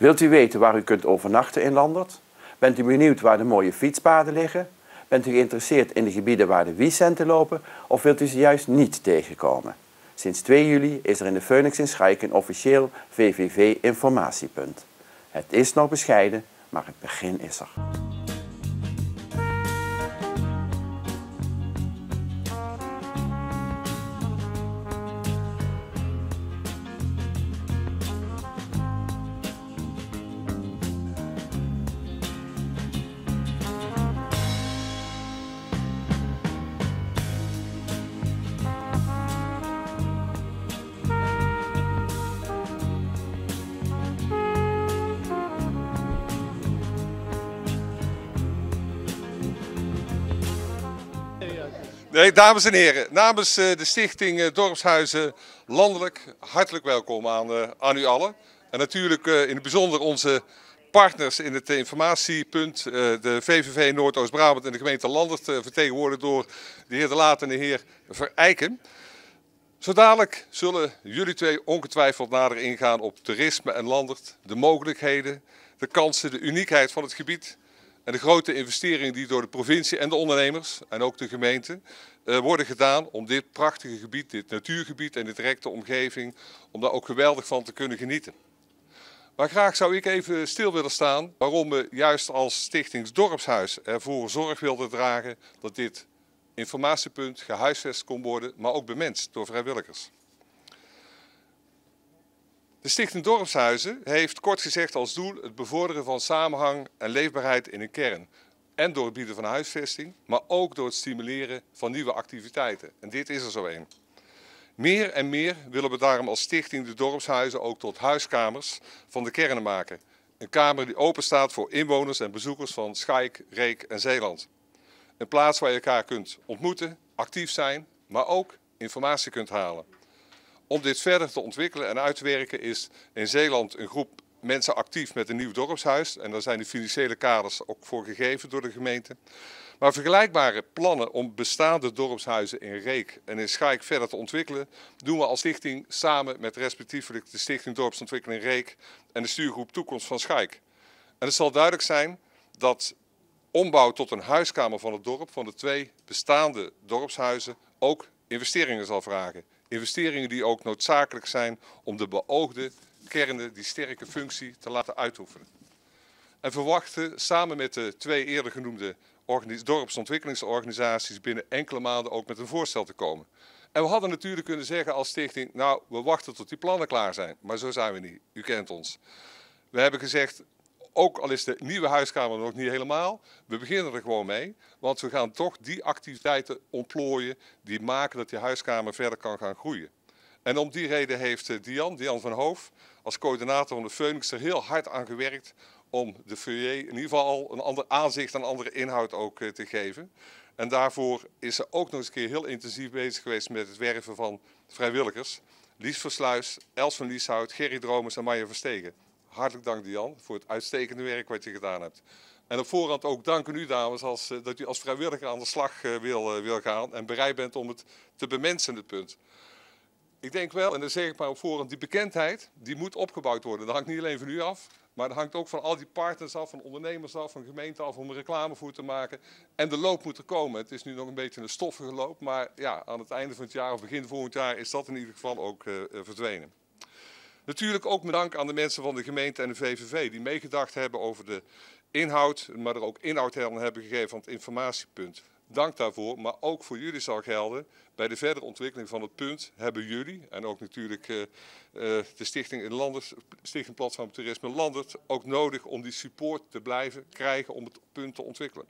Wilt u weten waar u kunt overnachten in Landert? Bent u benieuwd waar de mooie fietspaden liggen? Bent u geïnteresseerd in de gebieden waar de wiecenten lopen of wilt u ze juist niet tegenkomen? Sinds 2 juli is er in de Phoenix in Schaik een officieel VVV-informatiepunt. Het is nog bescheiden, maar het begin is er. dames en heren, namens eh, de stichting eh, Dorpshuizen landelijk hartelijk welkom aan, eh, aan u allen. En natuurlijk in het bijzonder onze partners in het informatiepunt, de VVV Noordoost-Brabant en de gemeente Landert, vertegenwoordigd door de heer De Laat en de heer Verijken. Zo dadelijk zullen jullie twee ongetwijfeld nader ingaan op toerisme en Landert, de mogelijkheden, de kansen, de uniekheid van het gebied en de grote investeringen die door de provincie en de ondernemers en ook de gemeente eh, worden gedaan om dit prachtige gebied, dit natuurgebied en de directe omgeving, om daar ook geweldig van te kunnen genieten. Maar graag zou ik even stil willen staan waarom we juist als Stichtings Dorpshuis ervoor zorg wilden dragen dat dit informatiepunt gehuisvest kon worden, maar ook bemenst door vrijwilligers. De Stichting Dorpshuizen heeft kort gezegd als doel het bevorderen van samenhang en leefbaarheid in een kern. En door het bieden van huisvesting, maar ook door het stimuleren van nieuwe activiteiten. En dit is er zo een. Meer en meer willen we daarom als stichting de dorpshuizen ook tot huiskamers van de kernen maken. Een kamer die open staat voor inwoners en bezoekers van Schaik, Reek en Zeeland. Een plaats waar je elkaar kunt ontmoeten, actief zijn, maar ook informatie kunt halen. Om dit verder te ontwikkelen en uit te werken is in Zeeland een groep mensen actief met een nieuw dorpshuis. En daar zijn de financiële kaders ook voor gegeven door de gemeente. Maar vergelijkbare plannen om bestaande dorpshuizen in Reek en in Schaik verder te ontwikkelen, doen we als stichting samen met respectievelijk de Stichting Dorpsontwikkeling Reek en de stuurgroep Toekomst van Schaik. En het zal duidelijk zijn dat ombouw tot een huiskamer van het dorp van de twee bestaande dorpshuizen ook investeringen zal vragen. Investeringen die ook noodzakelijk zijn om de beoogde kernen die sterke functie te laten uitoefenen. En verwachten samen met de twee eerder genoemde dorpsontwikkelingsorganisaties binnen enkele maanden ook met een voorstel te komen. En we hadden natuurlijk kunnen zeggen als stichting, nou we wachten tot die plannen klaar zijn. Maar zo zijn we niet, u kent ons. We hebben gezegd, ook al is de nieuwe huiskamer nog niet helemaal, we beginnen er gewoon mee. Want we gaan toch die activiteiten ontplooien die maken dat die huiskamer verder kan gaan groeien. En om die reden heeft eh, Dian, Dian van Hoof, als coördinator van de Phoenix er heel hard aan gewerkt om de foyer in ieder geval al een ander aanzicht en andere inhoud ook eh, te geven. En daarvoor is ze ook nog eens een keer heel intensief bezig geweest met het werven van vrijwilligers. Lies Versluis, Els van Lieshout, Gerry Dromers en Maya Verstegen hartelijk dank Dian voor het uitstekende werk wat je gedaan hebt. En op voorhand ook danken u dames als, eh, dat u als vrijwilliger aan de slag eh, wil, eh, wil gaan en bereid bent om het te bemensen, het punt. Ik denk wel, en dan zeg ik maar op voorhand, die bekendheid die moet opgebouwd worden. Dat hangt niet alleen van u af, maar dat hangt ook van al die partners af, van ondernemers af, van gemeenten af, om er reclame voor te maken. En de loop moet er komen. Het is nu nog een beetje een stoffige loop, maar ja, aan het einde van het jaar of begin volgend jaar is dat in ieder geval ook verdwenen. Natuurlijk ook bedankt aan de mensen van de gemeente en de VVV die meegedacht hebben over de inhoud, maar er ook inhoud hebben gegeven van het informatiepunt. Dank daarvoor, maar ook voor jullie zal gelden. Bij de verdere ontwikkeling van het punt hebben jullie en ook natuurlijk eh, eh, de Stichting, Landers, Stichting Platform Toerisme Landert ook nodig om die support te blijven krijgen om het punt te ontwikkelen.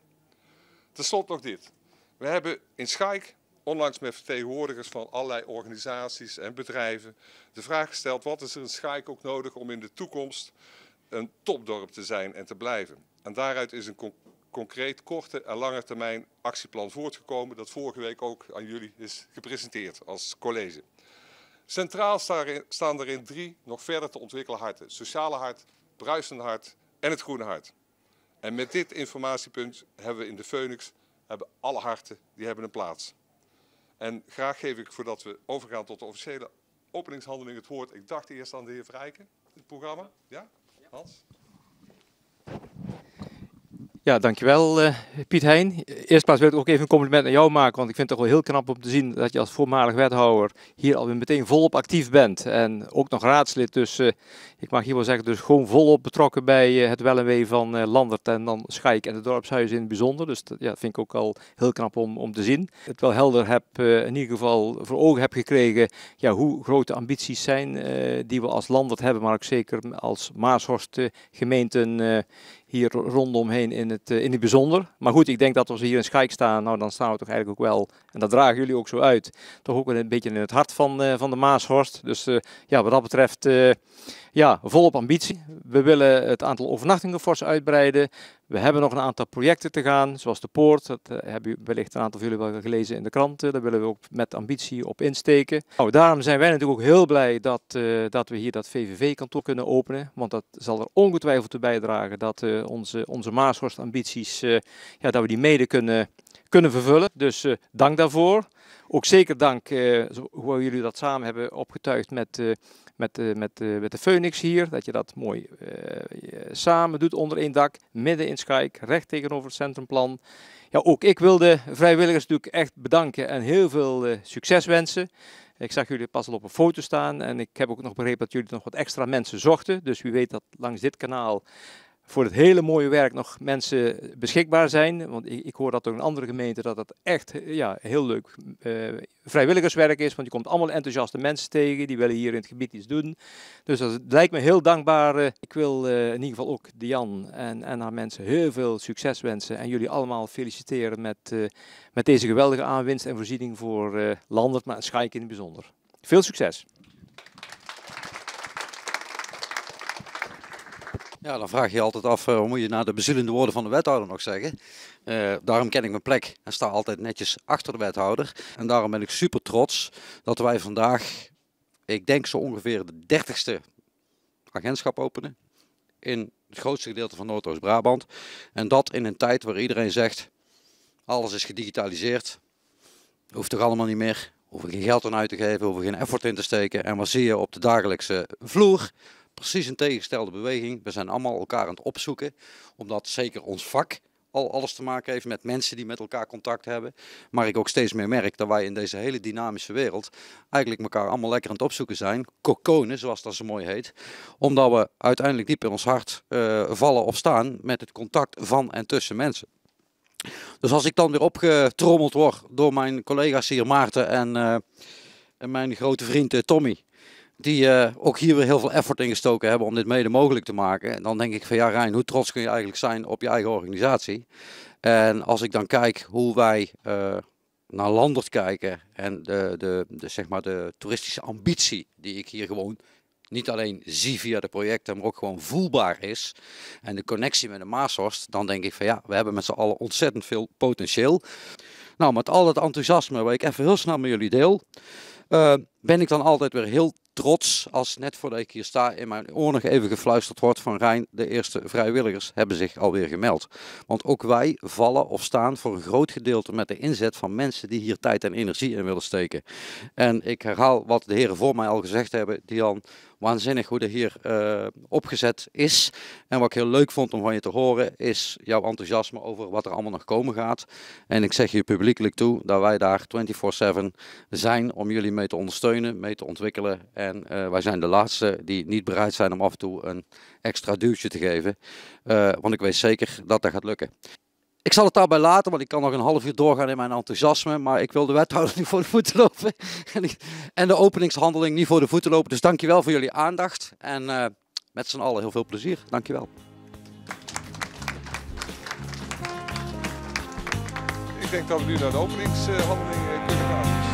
Ten slotte nog dit. We hebben in Schaik onlangs met vertegenwoordigers van allerlei organisaties en bedrijven de vraag gesteld wat is er een Schaik ook nodig om in de toekomst een topdorp te zijn en te blijven. En daaruit is een concreet korte en lange termijn actieplan voortgekomen dat vorige week ook aan jullie is gepresenteerd als college. Centraal staan daarin drie nog verder te ontwikkelen harten. sociale hart, bruisende hart en het groene hart. En met dit informatiepunt hebben we in de Phoenix hebben alle harten die hebben een plaats. En graag geef ik, voordat we overgaan tot de officiële openingshandeling, het woord. Ik dacht eerst aan de heer Vrijken, het programma. Ja, Hans? Ja, dankjewel uh, Piet Heijn. plaats wil ik ook even een compliment aan jou maken, want ik vind het toch wel heel knap om te zien dat je als voormalig wethouder hier alweer meteen volop actief bent. En ook nog raadslid, dus eh, ik mag hier wel zeggen, dus gewoon volop betrokken bij eh, het wel en wee van Landert en dan Schaik en het dorpshuis in het bijzonder. Dus dat, ja, vind ik ook al heel knap om, om te zien. Het wel helder heb, in ieder geval voor ogen heb gekregen, ja, hoe grote ambities zijn die we als Landert hebben, maar ook zeker als Maashorst gemeenten hier rondomheen in het, eh, in het bijzonder. Maar goed, ik denk dat als we hier in Schijk staan, nou dan staan we toch eigenlijk ook wel, en dat dragen jullie ook zo uit, toch ook een beetje in het hart van, eh, van de Maashorst. Dus eh, ja, wat dat betreft, uh, ja, volop ambitie. We willen het aantal overnachtingen fors uitbreiden. We hebben nog een aantal projecten te gaan, zoals de Poort. Dat eh, hebben wellicht een aantal van jullie wel gelezen in de kranten. Daar willen we ook met ambitie op insteken. Nou, daarom zijn wij natuurlijk ook heel blij dat, eh, dat we hier dat VVV-kantoor kunnen openen. Want dat zal er ongetwijfeld toe bijdragen dat eh, onze, onze ja, dat we die mede kunnen, kunnen vervullen. Dus dank daarvoor. Ook zeker dank, hoe jullie dat samen hebben opgetuigd met met, eh, met, eh, met de Phoenix hier. Dat je dat mooi eh, samen doet onder één dak. Midden in Schaik, recht tegenover het centrumplan. Ja, ook ik wil de vrijwilligers natuurlijk echt bedanken en heel veel succes wensen. Ik zag jullie pas al op een foto staan en ik heb ook nog begrepen dat jullie nog wat extra mensen zochten. Dus wie weet dat langs dit kanaal voor het hele mooie werk nog mensen beschikbaar zijn. Want ik, ik hoor dat ook in andere gemeente dat dat echt ja, heel leuk eh, vrijwilligerswerk is. Want je komt allemaal enthousiaste mensen tegen, die willen hier in het gebied iets doen. Dus dat lijkt me heel dankbaar. Eh. Ik wil eh, in ieder geval ook Dian en, en haar mensen heel veel succes wensen. En jullie allemaal feliciteren met, met deze geweldige aanwinst en voorziening voor Landert, maar Schaik in het bijzonder. Veel succes! Ja, dan vraag je je altijd af, eh, hoe moet je naar nou de bezielende woorden van de wethouder nog zeggen? Eh, daarom ken ik mijn plek en sta altijd netjes achter de wethouder. En daarom ben ik super trots dat wij vandaag, ik denk zo ongeveer de dertigste agentschap openen. In het grootste gedeelte van Noordoost-Brabant. En dat in een tijd waar iedereen zegt, alles is gedigitaliseerd. Hoeft toch allemaal niet meer. Hoeven geen geld aan uit te geven, hoeven geen effort in te steken. En wat zie je op de dagelijkse vloer? precies een tegengestelde beweging. We zijn allemaal elkaar aan het opzoeken, omdat zeker ons vak al alles te maken heeft met mensen die met elkaar contact hebben. Maar ik ook steeds meer merk dat wij in deze hele dynamische wereld eigenlijk elkaar allemaal lekker aan het opzoeken zijn. Kokonen, zoals dat zo mooi heet. Omdat we uiteindelijk diep in ons hart eh, vallen of staan met het contact van en tussen mensen. Dus als ik dan weer opgetrommeld word door mijn collega's hier Maarten en, eh, en mijn grote vriend eh, Tommy die eh, ook hier weer heel veel effort in gestoken hebben om dit mede mogelijk te maken. En dan denk ik van ja Rijn, hoe trots kun je eigenlijk zijn op je eigen organisatie? En als ik dan kijk hoe wij eh, naar Landert kijken en de, de, de, zeg maar de toeristische ambitie die ik hier gewoon niet alleen zie via de projecten, maar ook gewoon voelbaar is. En de connectie met de Maashorst, dan denk ik van ja, we hebben met z'n allen ontzettend veel potentieel. Nou, met al dat enthousiasme waar ik even heel snel met jullie deel, eh, ben ik dan altijd weer heel trots als net voordat ik hier sta in mijn oor nog even gefluisterd wordt van Rijn, de eerste vrijwilligers hebben zich alweer gemeld. Want ook wij vallen of staan voor een groot gedeelte met de inzet van mensen die hier tijd en energie in willen steken. En ik herhaal wat de heren voor mij al gezegd hebben, Dian, waanzinnig hoe de hier eh, opgezet is. En wat ik heel leuk vond om van je te horen, is jouw enthousiasme over wat er allemaal nog komen gaat. En ik zeg je publiekelijk toe dat wij daar 24-7 zijn om jullie mee te ondersteunen, mee te ontwikkelen en en eh, wij zijn de laatste die niet bereid zijn om af en toe een extra duwtje te geven. Eh, want ik weet zeker dat dat gaat lukken. Ik zal het daarbij laten, want ik kan nog een half uur doorgaan in mijn enthousiasme. Maar ik wil de wethouder niet voor de voeten lopen. en de openingshandeling niet voor de voeten lopen. Dus dankjewel voor jullie aandacht. En eh, met z'n allen heel veel plezier. Dankjewel. Ik denk dat we nu naar de openingshandeling kunnen gaan.